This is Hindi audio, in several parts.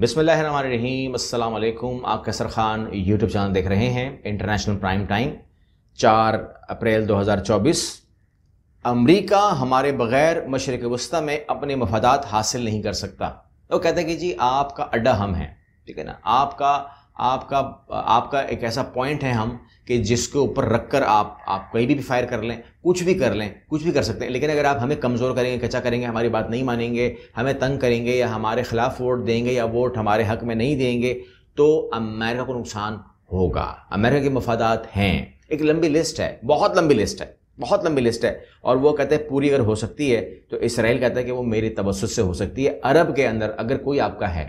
बिसमीम अल्लाम आप कसर ख़ान यूट्यूब चैनल देख रहे हैं इंटरनेशनल प्राइम टाइम चार अप्रैल 2024 अमेरिका हमारे बग़ैर मशरक वस्ती में अपने मफादात हासिल नहीं कर सकता वो तो कहते हैं कि जी आपका अड्डा हम हैं ठीक है ना आपका आपका आपका एक ऐसा पॉइंट है हम कि जिसके ऊपर रख कर आप आप कहीं भी, फायर कर लें कुछ भी कर लें कुछ भी कर सकते हैं लेकिन अगर आप हमें कमज़ोर करेंगे कच्चा करेंगे हमारी बात नहीं मानेंगे हमें तंग करेंगे या हमारे ख़िलाफ़ वोट देंगे या वोट हमारे हक में नहीं देंगे तो अमेरिका को नुकसान होगा अमेरिका के मफादात हैं एक लंबी लिस्ट है बहुत लंबी लिस्ट है बहुत लंबी लिस्ट है और वो कहते हैं पूरी अगर हो सकती है तो इसराइल कहता है कि वो मेरे तबसत से हो सकती है अरब के अंदर अगर कोई आपका है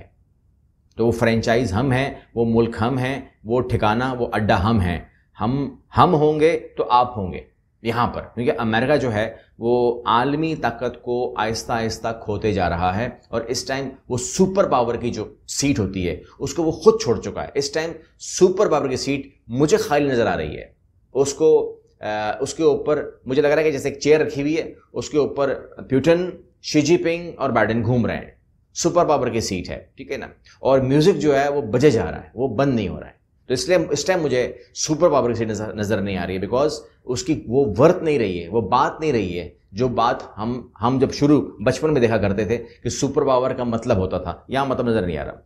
तो वो फ्रेंचाइज हम हैं वो मुल्क हम हैं वो ठिकाना वो अड्डा हम हैं हम हम होंगे तो आप होंगे यहाँ पर क्योंकि अमेरिका जो है वो आलमी ताकत को आहिस्ता आहिस्ता खोते जा रहा है और इस टाइम वो सुपर पावर की जो सीट होती है उसको वो खुद छोड़ चुका है इस टाइम सुपर पावर की सीट मुझे खाली नज़र आ रही है उसको आ, उसके ऊपर मुझे लग रहा है कि जैसे एक चेयर रखी हुई है उसके ऊपर प्यूटन शी जिनपिंग और बाइडन घूम रहे हैं सुपर पावर की सीट है ठीक है ना और म्यूज़िक जो है वो बजे जा रहा है वो बंद नहीं हो रहा है तो इसलिए इस टाइम मुझे सुपर पावर की सीट नज़र नज़र नहीं आ रही है बिकॉज उसकी वो वर्थ नहीं रही है वो बात नहीं रही है जो बात हम हम जब शुरू बचपन में देखा करते थे कि सुपर पावर का मतलब होता था यहाँ मतलब नज़र नहीं आ रहा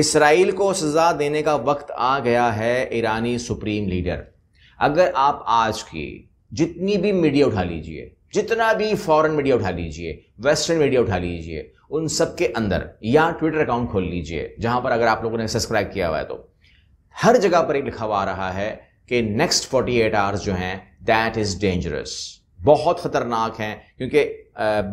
इसराइल को सज़ा देने का वक्त आ गया है ईरानी सुप्रीम लीडर अगर आप आज की जितनी भी मीडिया उठा लीजिए जितना भी फॉरेन मीडिया उठा लीजिए वेस्टर्न मीडिया उठा लीजिए उन सब के अंदर या ट्विटर अकाउंट खोल लीजिए जहां पर अगर आप लोगों ने सब्सक्राइब किया हुआ है तो हर जगह पर एक लिखा हुआ आ रहा है कि नेक्स्ट 48 आवर्स जो हैं दैट इज़ डेंजरस बहुत ख़तरनाक हैं क्योंकि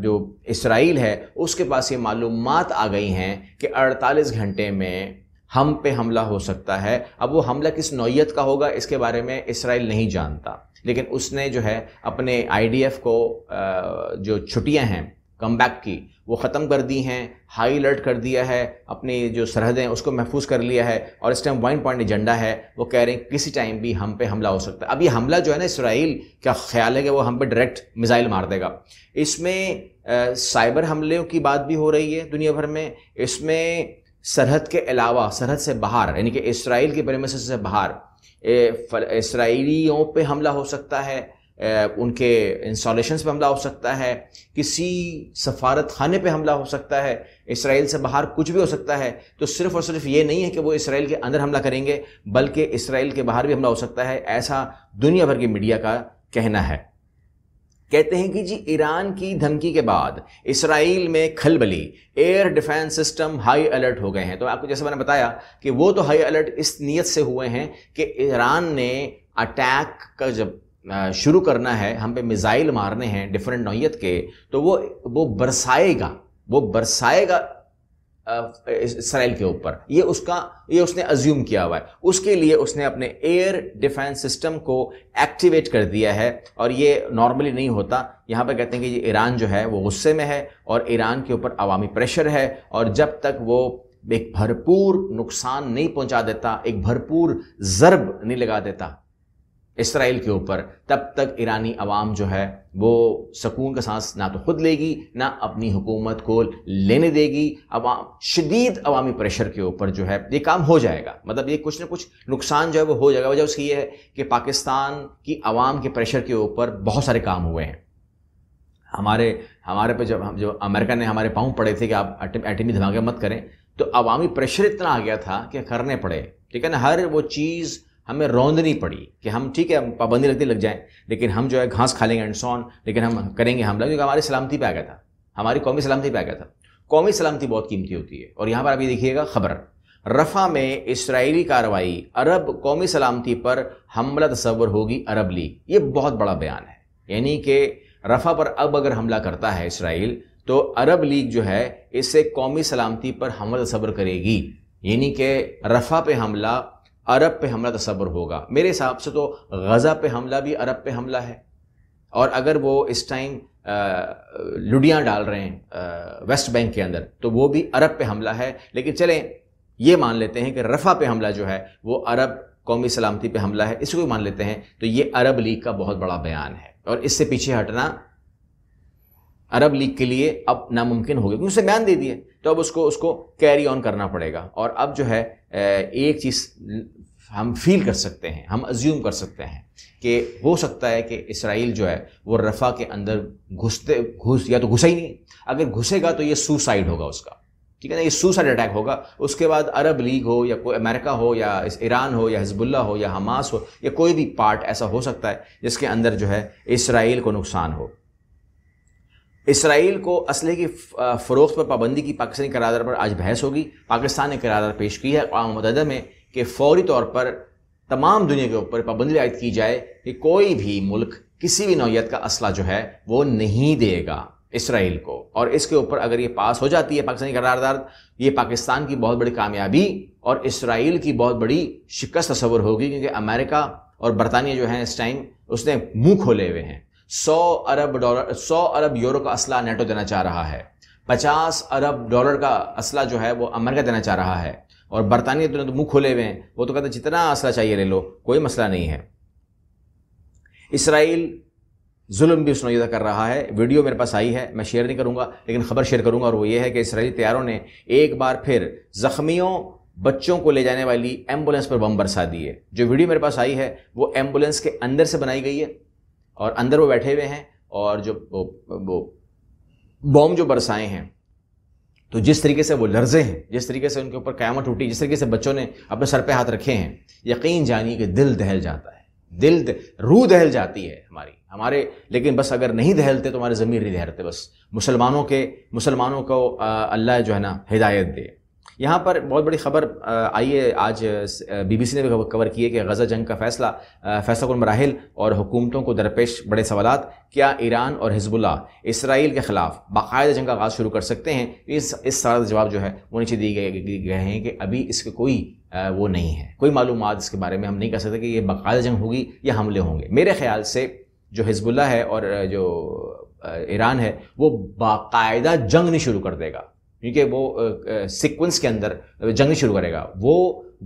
जो इसराइल है उसके पास ये मालूम आ गई हैं कि 48 घंटे में हम पे हमला हो सकता है अब वो हमला किस नौीयत का होगा इसके बारे में इसराइल नहीं जानता लेकिन उसने जो है अपने आईडीएफ को जो छुट्टियां हैं कम की वो ख़त्म कर दी हैं हाई अलर्ट कर दिया है अपनी जो सरहदें उसको महफूज कर लिया है और इस टाइम वाइन पॉइंट एजेंडा है वो कह रहे हैं किसी टाइम भी हम पे हमला हो सकता है अब ये हमला जो है ना इसराइल का ख्याल है कि वो हम पे डायरेक्ट मिज़ाइल मार देगा इसमें साइबर हमलों की बात भी हो रही है दुनिया भर में इसमें सरहद के अलावा सरहद से बाहर यानी कि इसराइल के प्रेमिस से बाहर इसराइलियों पर हमला हो सकता है उनके इंस्टॉलेशन पर हमला हो सकता है किसी सफारत खाने पर हमला हो सकता है इसराइल से बाहर कुछ भी हो सकता है तो सिर्फ और सिर्फ ये नहीं है कि वो इसराइल के अंदर हमला करेंगे बल्कि इसराइल के बाहर भी हमला हो सकता है ऐसा दुनिया भर की मीडिया का कहना है कहते हैं कि जी ईरान की धमकी के बाद इसराइल में खलबली air defence system high alert हो गए हैं तो आपको जैसे मैंने बताया कि वो तो हाई अलर्ट इस नीयत से हुए हैं कि ईरान ने अटैक का जब शुरू करना है हम पे मिज़ाइल मारने हैं डिफरेंट नौीयत के तो वो वो बरसाएगा वो बरसाएगा इसराइल के ऊपर ये उसका ये उसने अज्यूम किया हुआ है उसके लिए उसने अपने एयर डिफेंस सिस्टम को एक्टिवेट कर दिया है और ये नॉर्मली नहीं होता यहाँ पर कहते हैं कि ये ईरान जो है वो गुस्से में है और ईरान के ऊपर अवामी प्रेशर है और जब तक वो एक भरपूर नुकसान नहीं पहुंचा देता एक भरपूर ज़रब नहीं लगा देता इसराइल के ऊपर तब तक ईरानी आवाम जो है वो सकून का सांस ना तो खुद लेगी ना अपनी हुकूमत को लेने देगी अवाम शदीद अवामी प्रेशर के ऊपर जो है ये काम हो जाएगा मतलब ये कुछ ना कुछ नुकसान जो है वो हो जाएगा वजह उसकी ये है कि पाकिस्तान की आवाम के प्रेशर के ऊपर बहुत सारे काम हुए हैं हमारे हमारे पे जब हम जब अमेरिका ने हमारे पाँव पड़े थे कि आप एटमी धमाके मत करें तो अवामी प्रेशर इतना आ गया था कि करने पड़े ठीक है ना हर वो चीज़ हमें रौंदनी पड़ी कि हम ठीक है पाबंदी लगती लग जाए लेकिन हम जो है घास खा लेंगे एंड सॉन लेकिन हम करेंगे हमला क्योंकि हमारी सलामती पे आ गया था हमारी कौमी सलामती पे आ गया था कौमी सलामती बहुत कीमती होती है और यहाँ पर अभी देखिएगा खबर रफ़ा में इसराइली कार्रवाई अरब कौमी सलामती पर हमला तस्वर होगी अरब लीग ये बहुत बड़ा बयान है यानी कि रफ़ा पर अब अगर हमला करता है इसराइल तो अरब लीग जो है इससे कौमी सलामती पर हमला तस्वर करेगी यानी कि रफ़ा पे हमला अरब पे हमला तस्वर होगा मेरे हिसाब से तो गज़ा पे हमला भी अरब पे हमला है और अगर वो इस टाइम लुडियाँ डाल रहे हैं वेस्ट बैंक के अंदर तो वो भी अरब पे हमला है लेकिन चलें ये मान लेते हैं कि रफ़ा पे हमला जो है वो अरब कौमी सलामती पे हमला है इसको भी मान लेते हैं तो ये अरब लीग का बहुत बड़ा बयान है और इससे पीछे हटना अरब लीग के लिए अब नामुमकिन हो गया क्योंकि उसने बयान दे दिए तो अब उसको उसको कैरी ऑन करना पड़ेगा और अब जो है एक चीज़ हम फील कर सकते हैं हम अज्यूम कर सकते हैं कि हो सकता है कि इसराइल जो है वो रफ़ा के अंदर घुसते घुस या तो घुसा ही नहीं अगर घुसेगा तो ये सुसाइड होगा उसका ठीक है ना ये सुसाइड अटैक होगा उसके बाद अरब लीग हो या कोई अमेरिका हो या ईरान हो या हिजबुल्ला हो या हमास हो या कोई भी पार्ट ऐसा हो सकता है जिसके अंदर जो है इसराइल को नुकसान हो इसराइल को असले की फ़रोख्त पर पाबंदी की पाकिस्तानी करारदार पर आज बहस होगी पाकिस्तान ने करारदार पेश की है अवाम मतदा में कि फौरी तौर पर तमाम दुनिया के ऊपर पाबंदी आयद की जाए कि कोई भी मुल्क किसी भी नौीयत का असला जो है वो नहीं देगा इसराइल को और इसके ऊपर अगर ये पास हो जाती है पाकिस्तानी करारदार ये पाकिस्तान की बहुत बड़ी कामयाबी और इसराइल की बहुत बड़ी शिकस्त तस्वर होगी क्योंकि अमेरिका और बरतानिया जो है इस टाइम उसने मुंह खोले हुए हैं सौ अरब डॉलर सौ अरब यूरो का असला नेटो देना चाह रहा है पचास अरब डॉलर का असला जो है वो अमेरिका देना चाह रहा है और बरतानिया तो, तो मुंह खोले हुए हैं वो तो कहते हैं जितना असला चाहिए ले लो कोई मसला नहीं है इसराइल जुल्म भी उसनोदा कर रहा है वीडियो मेरे पास आई है मैं शेयर नहीं करूंगा लेकिन ख़बर शेयर करूंगा और वो ये है कि इसराइली तैयारों ने एक बार फिर ज़ख्मियों बच्चों को ले जाने वाली एम्बुलेंस पर बम बरसा दिए जो वीडियो मेरे पास आई है वो एम्बुलेंस के अंदर से बनाई गई है और अंदर वो बैठे हुए हैं और जो वो, वो बॉम्ब जो बरसाए हैं तो जिस तरीके से वो लर्जे हैं जिस तरीके से उनके ऊपर क़्यामत टूटी जिस तरीके से बच्चों ने अपने सर पे हाथ रखे हैं यकीन जानिए कि दिल दहल जाता है दिल द, रूह दहल जाती है हमारी हमारे लेकिन बस अगर नहीं दहलते तो हमारे ज़मीर नहीं दहलते बस मुसलमानों के मुसलमानों को अल्लाह जो है ना हिदायत दे यहाँ पर बहुत बड़ी खबर आई है आज बीबीसी ने भी कवर की है कि गज़ा जंग का फैसला फैसला मराहल और हुकूमतों को दरपेश बड़े सवाल क्या ईरान और हिजबुल्ला इसराइल के ख़िलाफ़ बाकायदा जंग का आगाज़ शुरू कर सकते हैं इस इस सवाल का जवाब जो है वो नीचे दिए गए गए हैं कि अभी इसके कोई वो नहीं है कोई मालूम इसके बारे में हम नहीं कह सकते कि ये बाकायदा जंग होगी या हमले होंगे मेरे ख्याल से जो हिजबुल्ला है और जो ईरान है वो बाकायदा जंग नहीं शुरू कर देगा क्योंकि वो सीक्वेंस के अंदर जंग शुरू करेगा वो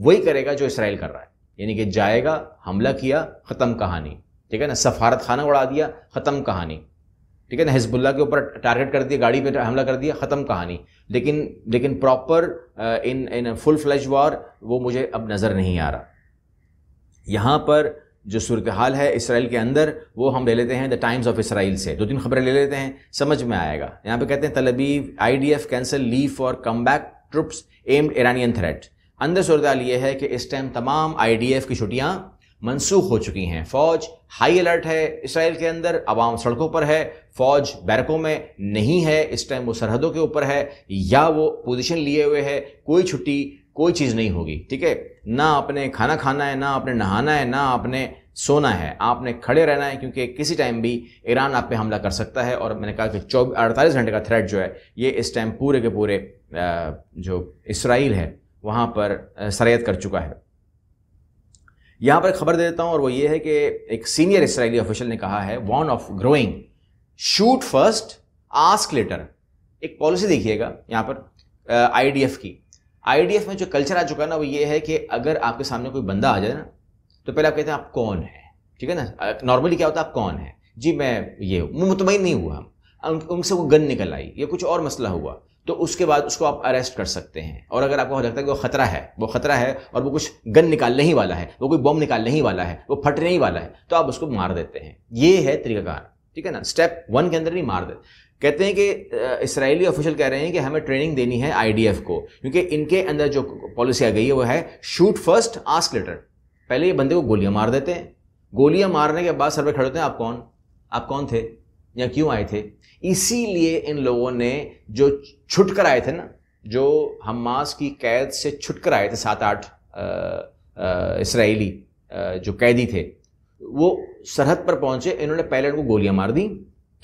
वही करेगा जो इसराइल कर रहा है यानी कि जाएगा हमला किया ख़त्म कहानी ठीक है ना सफारत खाना उड़ा दिया ख़त्म कहानी ठीक है ना हिजबुल्ला के ऊपर टारगेट कर दिया गाड़ी पे हमला कर दिया ख़त्म कहानी लेकिन लेकिन proper in in full flash war वो मुझे अब नज़र नहीं आ रहा यहाँ पर जो सूरत हाल है इसराइल के अंदर वो हम ले लेते हैं द टाइम्स ऑफ इसराइल से दो तीन खबरें ले लेते हैं समझ में आएगा यहाँ पे कहते हैं Tel Aviv I D F cancel leave for combat troops amid Iranian threat अंदर सूरत हाल ये है कि इस टाइम तमाम आई डी एफ की छुट्टियाँ मनसूख हो चुकी हैं फौज हाई अलर्ट है इसराइल के अंदर आवाम सड़कों पर है फौज बैरकों में नहीं है इस टाइम वो सरहदों के ऊपर है या वो पोजिशन लिए हुए है कोई छुट्टी कोई चीज़ नहीं होगी ठीक है ना आपने खाना खाना है ना आपने नहाना है ना आपने सोना है आपने खड़े रहना है क्योंकि किसी टाइम भी ईरान आप पे हमला कर सकता है और मैंने कहा कि चौबीस अड़तालीस घंटे का थ्रेट जो है ये इस टाइम पूरे के पूरे जो इसराइल है वहाँ पर सरायत कर चुका है यहाँ पर खबर दे देता हूँ और वो ये है कि एक सीनियर इसराइली ऑफिशियल ने कहा है one of growing shoot first ask later एक पॉलिसी देखिएगा यहाँ पर आईडीएफ की आईडीएफ में जो कल्चर आ चुका है ना वो ये है कि अगर आपके सामने कोई बंदा आ जाए ना तो पहले आप कहते हैं आप कौन है ठीक है ना नॉर्मली क्या होता है आप कौन है जी मैं ये हूँ मुतमिन नहीं हुआ हम उनसे वो गन निकल आई या कुछ और मसला हुआ तो उसके बाद उसको आप अरेस्ट कर सकते हैं और अगर आपको लगता है कि वो खतरा है वो खतरा है और वो कुछ गन निकालने ही वाला है वो कोई बम निकालने ही वाला है वो फटने ही वाला है तो आप उसको मार देते हैं ये है तरीकाकार ठीक है ना स्टेप वन के अंदर नहीं मार देते कहते हैं कि इसराइली ऑफिशियल कह रहे हैं कि हमें ट्रेनिंग देनी है आई को क्योंकि इनके अंदर जो पॉलिसी आ गई है वो है शूट फर्स्ट आस्क लेटर पहले ये बंदे को गोलियां मार देते हैं गोलियां मारने के बाद सर्वे खड़े होते हैं आप कौन आप कौन थे या क्यों आए थे इसीलिए इन लोगों ने जो छुट आए थे ना जो हमास की कैद से छुट आए थे सात आठ इसराइली जो कैदी थे वो सरहद पर पहुंचे इन्होंने पहले उनको गोलियां मार दी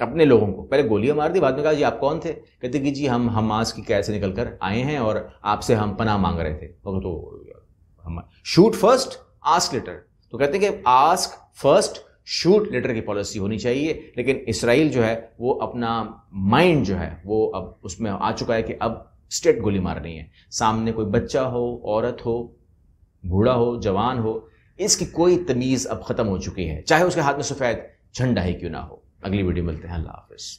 अपने लोगों को पहले गोलियां मार दी बाद में कहा जी आप कौन थे कहते कि जी हम हमास की कैद से निकल कर आए हैं और आपसे हम पनाह मांग रहे थे तो हम शूट फर्स्ट आस्क लेटर तो कहते हैं कि आस्क फर्स्ट शूट लेटर की पॉलिसी होनी चाहिए लेकिन इसराइल जो है वो अपना माइंड जो है वो अब उसमें आ चुका है कि अब स्टेट गोली मार रही है सामने कोई बच्चा हो औरत हो बूढ़ा हो जवान हो इसकी कोई तमीज़ अब ख़त्म हो चुकी है चाहे उसके हाथ में सफ़ेद झंडा ही क्यों ना हो अगली वीडियो मिलते हैं अल्लाह हाफिज़